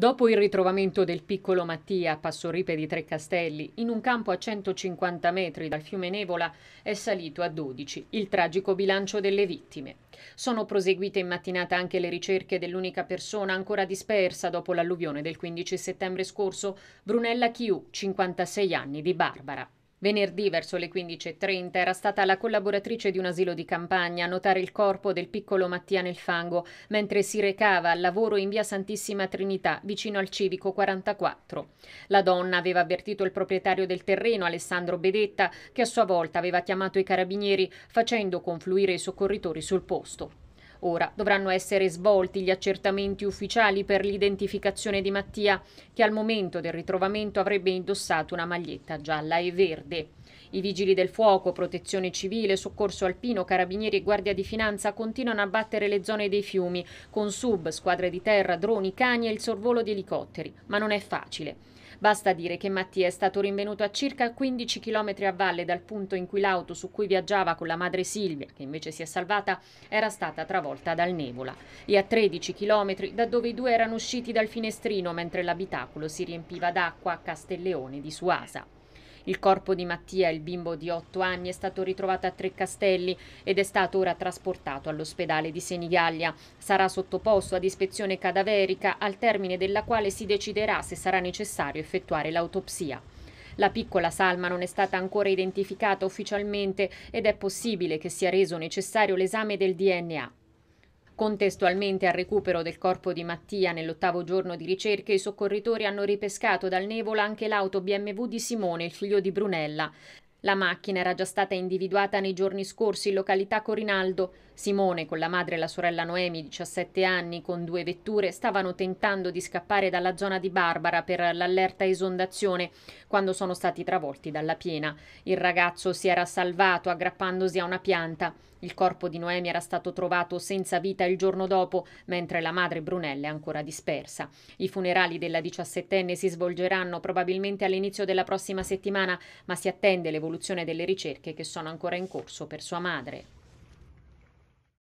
Dopo il ritrovamento del piccolo Mattia a Passoripe di Tre Castelli, in un campo a 150 metri dal fiume Nevola, è salito a 12 il tragico bilancio delle vittime. Sono proseguite in mattinata anche le ricerche dell'unica persona ancora dispersa dopo l'alluvione del 15 settembre scorso, Brunella Chiù, 56 anni di Barbara. Venerdì, verso le 15.30, era stata la collaboratrice di un asilo di campagna a notare il corpo del piccolo Mattia nel fango, mentre si recava al lavoro in via Santissima Trinità, vicino al civico 44. La donna aveva avvertito il proprietario del terreno, Alessandro Bedetta, che a sua volta aveva chiamato i carabinieri, facendo confluire i soccorritori sul posto. Ora dovranno essere svolti gli accertamenti ufficiali per l'identificazione di Mattia, che al momento del ritrovamento avrebbe indossato una maglietta gialla e verde. I vigili del fuoco, protezione civile, soccorso alpino, carabinieri e guardia di finanza continuano a battere le zone dei fiumi con sub, squadre di terra, droni, cani e il sorvolo di elicotteri, ma non è facile. Basta dire che Mattia è stato rinvenuto a circa 15 km a valle dal punto in cui l'auto su cui viaggiava con la madre Silvia, che invece si è salvata, era stata travolta dal Nevola, e a 13 km da dove i due erano usciti dal finestrino mentre l'abitacolo si riempiva d'acqua a Castelleone di Suasa. Il corpo di Mattia, il bimbo di 8 anni, è stato ritrovato a Treccastelli ed è stato ora trasportato all'ospedale di Senigallia. Sarà sottoposto ad ispezione cadaverica al termine della quale si deciderà se sarà necessario effettuare l'autopsia. La piccola salma non è stata ancora identificata ufficialmente ed è possibile che sia reso necessario l'esame del DNA. Contestualmente al recupero del corpo di Mattia nell'ottavo giorno di ricerche, i soccorritori hanno ripescato dal Nevola anche l'auto BMW di Simone, il figlio di Brunella. La macchina era già stata individuata nei giorni scorsi in località Corinaldo. Simone, con la madre e la sorella Noemi, 17 anni, con due vetture, stavano tentando di scappare dalla zona di Barbara per l'allerta esondazione, quando sono stati travolti dalla piena. Il ragazzo si era salvato aggrappandosi a una pianta. Il corpo di Noemi era stato trovato senza vita il giorno dopo, mentre la madre Brunella è ancora dispersa. I funerali della 17enne si svolgeranno probabilmente all'inizio della prossima settimana, ma si attende l'evoluzione l'evoluzione delle ricerche che sono ancora in corso per sua madre.